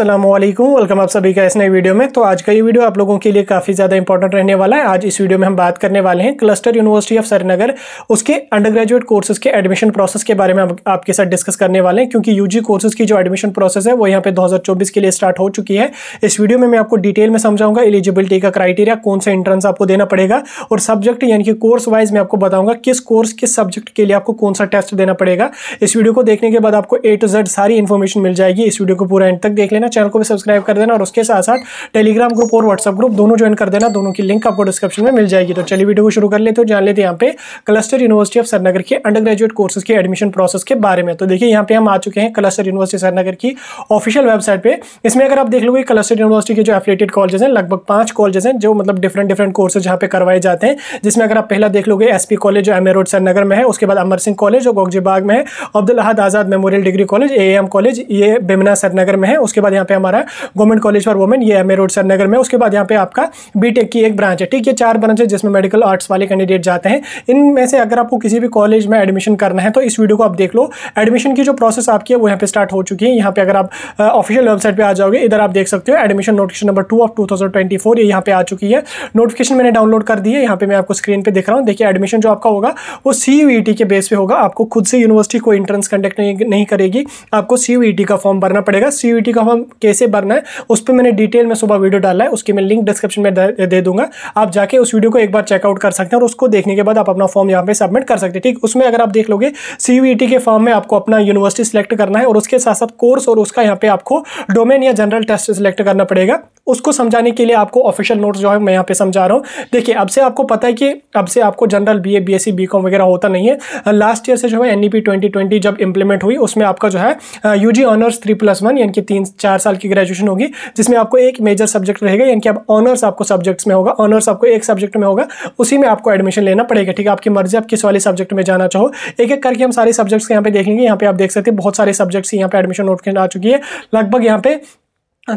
Aslam welcome आप सभी का इस नई वीडियो में तो आज का ये वीडियो आप लोगों के लिए काफ़ी ज़्यादा इंपॉर्टेंट रहने वाला है आज इस वीडियो में हम बात करने वाले हैं क्लस्टर यूनिवर्सिटी ऑफ श्रीनगर उसके अंडर ग्रेजुएट कोर्सेज के एडमिशन प्रोसेस के बारे में आप, आपके साथ डिस्कस करने वाले हैं क्योंकि जी कोर्सेज की जो एडमिशन प्रोसेस है वो यहाँ पे दो के लिए स्टार्ट हो चुकी है इस वीडियो में मैं आपको डिटेल में समझाऊंगा एलिजिबिलिटी का क्राइटेरिया कौन सा एंट्रेंस आपको देना पड़ेगा और सब्जेक्ट यानी कि कोर्स वाइज मैं आपको बताऊँगा किस कोर्स किस सब्जेक्ट के लिए आपको कौन सा टेस्ट देना पड़ेगा इस वीडियो को देखने के बाद आपको ए टू जेड सारी इन्फॉर्मेशन मिल जाएगी इस वीडियो को पूरा एंड तक देख लेना देना चैनल को भी सब्सक्राइब कर देना और उसके साथ साथ टेलीग्राम ग्रुप और व्हाट्सअप ग्रुप दोनों ज्वाइन कर देना दोनों की लिंक आपको डिस्क्रिप्शन में मिल जाएगी तो चलिए वीडियो को शुरू कर लेते हो जान लेते हैं यहाँ पे क्लस्टर यूनिवर्सिटी ऑफ सरनगर के अंडर ग्रेजुएट कोर्सेज के एडमिशन प्रोसेस के बारे में तो देखिए यहाँ पे हम आ चुके हैं क्लस्टर यूनिवर्सिटी सरनगर की ऑफिशियल वेबसाइट पर इसमें अगर आप देख लो क्लस्टर यूनिवर्सिटी के जो एफिलेटेड कॉलेजेस हैं लगभग पांच कॉलेजेस हैं जो मतलब डिफरेंट डिफरेंट कोर्सेज यहाँ पे करवाए जाते हैं जिसमें अगर आप पहला देख एस एसपी कॉलेज जो एम रोड सरनगर में है उसके बाद अमर सिंह कॉलेज जो बाग में है Abdul Ahad Azad memorial degree college A college ये बेमना सरनगर में है उसके बाद यहाँ पे हमारा गवर्नमेंट कॉलेज फॉर वुमेन ये एम रोड सरनगर में उसके बाद यहाँ पे आपका बी की एक ब्रांच है ठीक ये चार ब्रांच है जिसमें मेडिकल आर्ट्स वाले कैंडिडेट जाते हैं इनमें से अगर आपको किसी भी कॉलेज में एडमिशन करना है तो इस वीडियो को आप देख लो एडमिशन की जो प्रोसेस आपकी है वो यहाँ पे स्टार्ट हो चुकी है यहाँ पे अगर आप ऑफिशियल वेबसाइट पर आ जाओगे इधर आप देख सकते हो admission notification number two of two thousand twenty four ये यहाँ पे आ चुकी है नोटिफिकेशन मैंने डाउनलोड कर दी है यहाँ पे मैं आपको स्क्रीन पर दिख रहा हूँ देखिए एडमिशन जो आपका होगा वो सी e के बेस पे होगा आपको खुद से यूनिवर्सिटी को इंट्रेंस कंडक्ट नहीं, करेगी आपको सी e का फॉर्म भरना पड़ेगा सी e का फॉर्म फॉर्म कैसे भरना है उस पर मैंने डिटेल में सुबह वीडियो डाला है उसकी मैं लिंक डिस्क्रिप्शन में दे दूंगा आप जाके उस वीडियो को एक बार चेकआउट कर सकते हैं और उसको देखने के बाद आप अपना फॉर्म यहाँ पे सबमिट कर सकते हैं ठीक उसमें अगर आप देख लोगे सी e के फॉर्म में आपको अपना यूनिवर्सिटी सेलेक्ट करना है और उसके साथ साथ कोर्स और उसका यहाँ पे आपको डोमेन या जनरल टेस्ट सेलेक्ट करना पड़ेगा उसको समझाने के लिए आपको ऑफिशियल नोट्स जो है मैं यहाँ पे समझा रहा हूँ देखिए अब से आपको पता है कि अब से आपको जनरल बीए बीएससी बीकॉम वगैरह होता नहीं है लास्ट ईयर से जो है एनईपी 2020 e जब इम्प्लीमेंट हुई उसमें आपका जो है UG honours three plus one यानी कि तीन चार साल की ग्रेजुएशन होगी जिसमें आपको एक मेजर सब्जेक्ट रहेगा यानी कि आप ऑनर्स आपको सब्जेक्ट्स में होगा ऑनर्स आपको एक सब्जेक्ट में होगा उसी में आपको एडमिशन लेना पड़ेगा ठीक है आपकी मर्जी आप किस वाले सब्जेक्ट में जाना चाहो एक एक करके हम सारे सब्जेक्ट्स यहाँ पे देख लेंगे यहाँ पे आप देख सकते हैं बहुत सारे सब्जेक्ट्स यहाँ पे एडमिशन नोट आ चुकी है लगभग यहाँ पे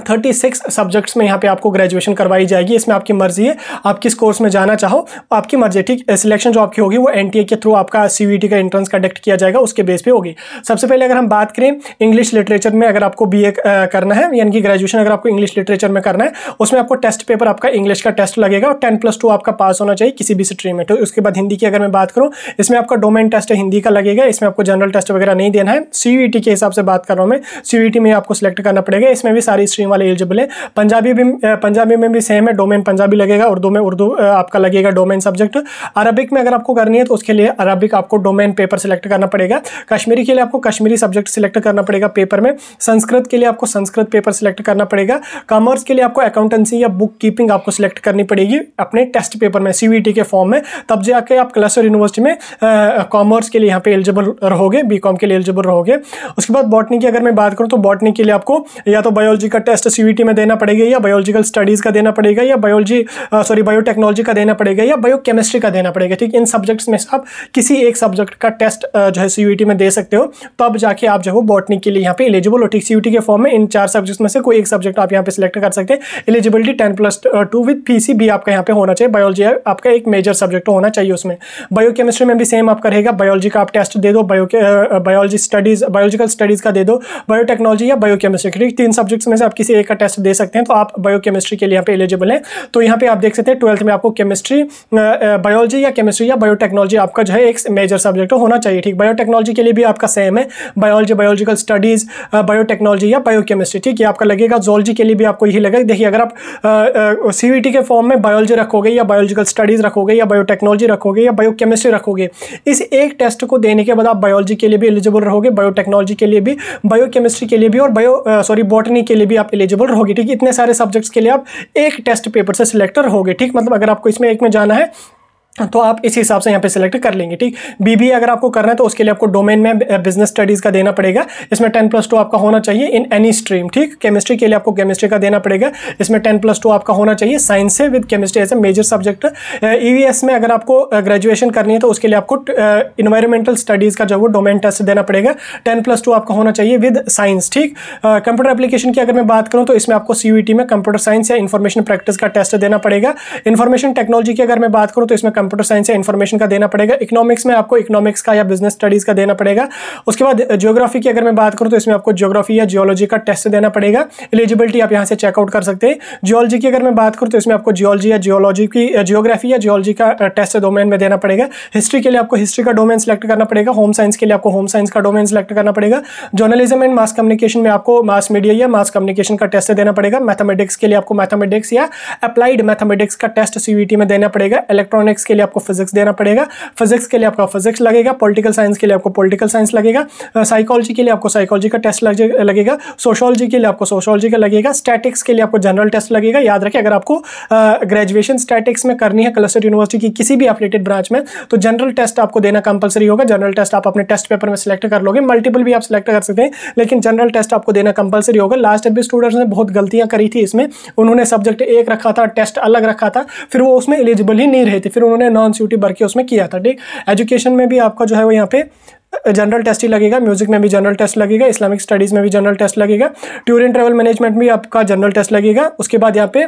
थर्टी सिक्स सब्जेक्ट्स में यहाँ पे आपको ग्रेजुएशन करवाई जाएगी इसमें आपकी मर्जी है आप किस कोर्स में जाना चाहो आपकी मर्जी ठीक सिलेक्शन जो आपकी होगी वो एन के थ्रू आपका सी का एंट्रेंस कंडक्ट किया जाएगा उसके बेस पे होगी सबसे पहले अगर हम बात करें इंग्लिश लिटरेचर में अगर आपको बी करना है यानी कि ग्रेजुएशन अगर आपको इंग्लिश लिटरेचर में करना है उसमें आपको टेस्ट पेपर आपका इंग्लिश का टेस्ट लगेगा और टेन प्लस टू आपका पास होना चाहिए किसी भी स्ट्रीम में तो उसके बाद हिंदी की अगर मैं बात करूँ इसमें आपका डोमेन टेस्ट हिंदी का लगेगा इसमें आपको जनरल टेस्ट वगैरह नहीं देना है सी के हिसाब से बात कर रहा हूँ मैं सी में आपको सिलेक्ट करना पड़ेगा इसमें भी सारी स्ट्रीम वाले एलिजिबल है पंजाबी भी पंजाबी में भी सेम है डोमेन पंजाबी लगेगा उर्दू में उर्दू आपका लगेगा डोमेन सब्जेक्ट अरबिक में अगर आपको करनी है तो उसके लिए अरबिक आपको डोमेन पेपर सिलेक्ट करना पड़ेगा कश्मीरी के लिए आपको कश्मीरी सब्जेक्ट सेलेक्ट करना पड़ेगा पेपर में संस्कृत के लिए आपको संस्कृत पेपर सिलेक्ट करना पड़ेगा कॉमर्स के लिए आपको अकाउंटेंसी या बुक कीपिंग आपको सिलेक्ट करनी पड़ेगी अपने टेस्ट पेपर में सीवीटी के फॉर्म में तब जाके आप क्लस्टर यूनिवर्सिटी में कॉमर्स के लिए यहाँ पे एलिजिबल रहोगे बी के लिए एलिजिबल रहोगे उसके बाद बॉटनी की अगर मैं बात करूँ तो बॉटनी के लिए आपको या तो बायोलॉजी का टेस्ट सीवीटी में देना पड़ेगा या बायोलॉजिकल स्टडीज़ का देना पड़ेगा या बायोलॉजी सॉरी बायोटेक्नोलॉजी का देना पड़ेगा या बायोकेमिस्ट्री का देना पड़ेगा ठीक इन सब्जेक्ट्स में से आप किसी एक सब्जेक्ट का टेस्ट uh, जो है सी में दे सकते हो तब जाके आप जो हो बॉटनी के लिए यहाँ पे एलिजिबल हो ठीक सी के फॉर्म में इन चार सब्जेक्ट्स में से कोई एक सब्जेक्ट आप यहाँ पे सिलेक्ट कर सकते हैं eligibility ten plus two with P भी आपका यहाँ पे होना चाहिए बायोलॉजी आपका एक मेजर सब्जेक्ट होना चाहिए उसमें बायोकेमिस्ट्री में भी सेम आपका रहेगा बायोलॉजी का आप टेस्ट दे दो bio biology studies biological studies का दे दो बायोटेक्नोलॉजी या बायोकेमिस्ट्री ठीक तीन सब्जेक्ट्स में से आप किसी एक का टेस्ट दे सकते हैं तो आप बायोकेमिस्ट्री के लिए यहाँ पे एलिजिबल हैं तो यहाँ पे आप देख सकते हैं ट्वेल्थ में आपको केमिस्ट्री बायोलॉजी या केमिस्ट्री या बायोटेक्नोलॉजी आपका जो है एक मेजर सब्जेक्ट होना चाहिए ठीक बायोटेक्नोलॉजी के लिए भी आपका सेम है बायोलॉजी बायोलॉजिकल स्टडीज़ बायोटेक्नोलॉजी या बायोकेमिस्ट्री ठीक है आपका लगेगा जोलॉजी के लिए भी आपको यही लगेगा देखिए अगर आप सी के फॉर्म में बायोलॉजी रखोगे या बायोलॉजिकल स्टडीज़ रखोगे या बायोटेक्नोलॉजी रखोगे या बायोकेमिस्ट्री रखोगे इस एक टेस्ट को देने के बाद आप बायोलॉजी के लिए भी एलिजिबल रहोगे बायोटेक्नोलॉजी के लिए भी बायोकेमिस्ट्री के लिए भी और बायो सॉरी बॉटनी के लिए भी आप आप एलिजिबल रहोगे ठीक है इतने सारे सब्जेक्ट्स के लिए आप एक टेस्ट पेपर से सिलेक्टर होगे ठीक मतलब अगर आपको इसमें एक में जाना है तो आप इस हिसाब से यहाँ पे सिलेक्ट कर लेंगे ठीक बीबीए अगर आपको करना है तो उसके लिए आपको डोमेन में बिजनेस स्टडीज़ का देना पड़ेगा इसमें टेन प्लस टू आपका होना चाहिए इन एनी स्ट्रीम ठीक केमिस्ट्री के लिए आपको केमिस्ट्री का देना पड़ेगा इसमें टेन प्लस टू आपका होना चाहिए साइंस से with chemistry as a major subject ई में अगर आपको ग्रेजुएशन करनी है तो उसके लिए आपको इन्वायरमेंटल स्टडीज़ का जो वो डोमेन टेस्ट देना पड़ेगा टेन प्लस टू आपका होना चाहिए विद साइंस ठीक कंप्यूटर एप्लीकेशन की अगर मैं बात करूँ तो इसमें आपको सी में कंप्यूटर साइंस या इन्फॉर्मेशन प्रैक्टिस का टेस्ट देना पड़ेगा इन्फॉर्मेशन टेक्नोलॉजी की अगर मैं बात करूँ तो इसमें कंप्यूटर साइंस या इन्फॉर्मेशन का देना पड़ेगा इकोनॉमिक्स में आपको इकोनॉमिक्स का या बिजनेस स्टडीज़ का देना पड़ेगा उसके बाद जियोग्राफी की अगर मैं बात करूँ तो इसमें आपको जियोग्राफी या जियोलॉजी का टेस्ट देना पड़ेगा एलिजिबिलिटी आप यहाँ से चेकआउट कर सकते हैं जियोलॉजी की अगर मैं बात करूँ तो इसमें आपको जियोलॉजी या जियोलॉजी की जियोग्राफी या जियोलॉजी का टेस्ट डोमेन में देना पड़ेगा हिस्ट्री के लिए आपको हिस्ट्री का डोमेन सेलेक्ट करना पड़ेगा होम साइंस के लिए आपको होम साइंस का डोमेन सेलेक्ट करना पड़ेगा जर्नलिज्म एंड मास कम्युनिकेशन में आपको मास मीडिया या मास कम्युनिकेशन का टेस्ट देना पड़ेगा मैथमेटिक्स के लिए आपको मैथमेटिक्स या अप्लाइड मैथमेटिक्स का टेस्ट सीवीटी में देना पड़ेगा इलेक्ट्रॉनिक्स के लिए आपको फिजिक्स देना पड़ेगा फिजिक्स के लिए आपका फिजिक्स लगेगा पॉलिटिकल साइंस के लिए आपको पॉलिटिकल साइंस लगेगा साइकोलॉजी के लिए आपको साइकोलॉजी का टेस्ट लगेगा सोशोलॉजी के लिए आपको सोशोलॉजी का लगेगा स्टैटिक्स के लिए आपको जनरल टेस्ट लगेगा याद रखें अगर आपको ग्रेजुएशन स्टैटिक्स में करनी है कलस्टर यूनिवर्सिटी की किसी भी अपलेटेड ब्रांच में तो जनरल टेस्ट आपको देना कंपलसरी होगा जनरल टेस्ट आप अपने टेस्ट पेपर में सिलेक्ट कर लोगे मल्टीपल भी आप सिलेक्ट कर सकते हैं लेकिन जनरल टेस्ट आपको देना कंपलसरी होगा लास्ट ईयर भी स्टूडेंट्स ने बहुत गलतियां करी थी इसमें उन्होंने सब्जेक्ट एक रखा था टेस्ट अलग रखा था फिर वो उसमें एलिजिबल ही नहीं रहे थे फिर उन्होंने उन्होंने नॉन सी भर के उसमें किया था ठीक एजुकेशन में भी आपका जो है वो यहाँ पे जनरल टेस्ट ही लगेगा म्यूजिक में भी जनरल टेस्ट लगेगा इस्लामिक स्टडीज़ में भी जनरल टेस्ट लगेगा टूर एंड ट्रेवल मैनेजमेंट में भी आपका जनरल टेस्ट लगेगा उसके बाद यहाँ पे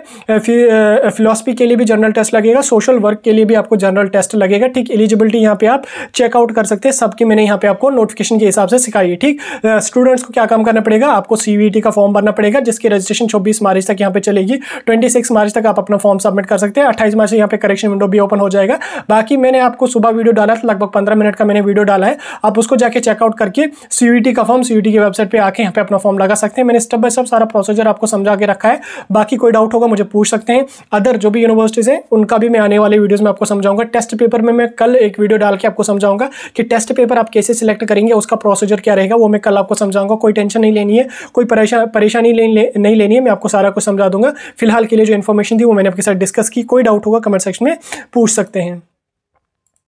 फिलोसफी के लिए भी जनरल टेस्ट लगेगा सोशल वर्क के लिए भी आपको जनरल टेस्ट लगेगा ठीक एलिजिबिलिटी यहाँ पे आप चेकआउट कर सकते हैं सबकी मैंने यहाँ पे आपको नोटिफिकेशन के हिसाब से सिखाई है ठीक स्टूडेंट्स को क्या काम करना पड़ेगा आपको सी का फॉर्म भरना पड़ेगा जिसकी रजिस्ट्रेशन छब्बीस मार्च तक यहाँ पे चलेगी ट्वेंटी मार्च तक आप अपना फॉर्म सबमिट कर सकते हैं अट्ठाईस मार्च से यहाँ पे करेक्शन विंडो भी ओपन हो जाएगा बाकी मैंने आपको सुबह वीडियो डाला लगभग पंद्रह मिनट का मैंने वीडियो डाला है आप उसको जाके चेकआउट करके सी e का फॉर्म सी e की वेबसाइट पर आके यहाँ पे अपना फॉर्म लगा सकते हैं मैंने स्टेप बाय स्टेप सारा प्रोसीजर आपको समझा के रखा है बाकी कोई डाउट होगा मुझे पूछ सकते हैं अदर जो भी यूनिवर्सिटीज़ हैं उनका भी मैं आने वाले वीडियोज़ में आपको समझाऊंगा टेस्ट पेपर में मैं कल एक वीडियो डाल के आपको समझाऊंगा कि टेस्ट पेपर आप कैसे सिलेक्ट करेंगे उसका प्रोसीजर क्या रहेगा वो मैं कल आपको समझाऊंगा कोई टेंशन नहीं लेनी है कोई परेशान परेशानी नहीं लेनी है मैं आपको सारा कुछ समझा दूंगा फिलहाल के लिए जो इन्फॉर्मेशन थी वो मैंने आपके साथ डिस्कस की कोई डाउट होगा कमेंट सेक्शन में पूछ सकते हैं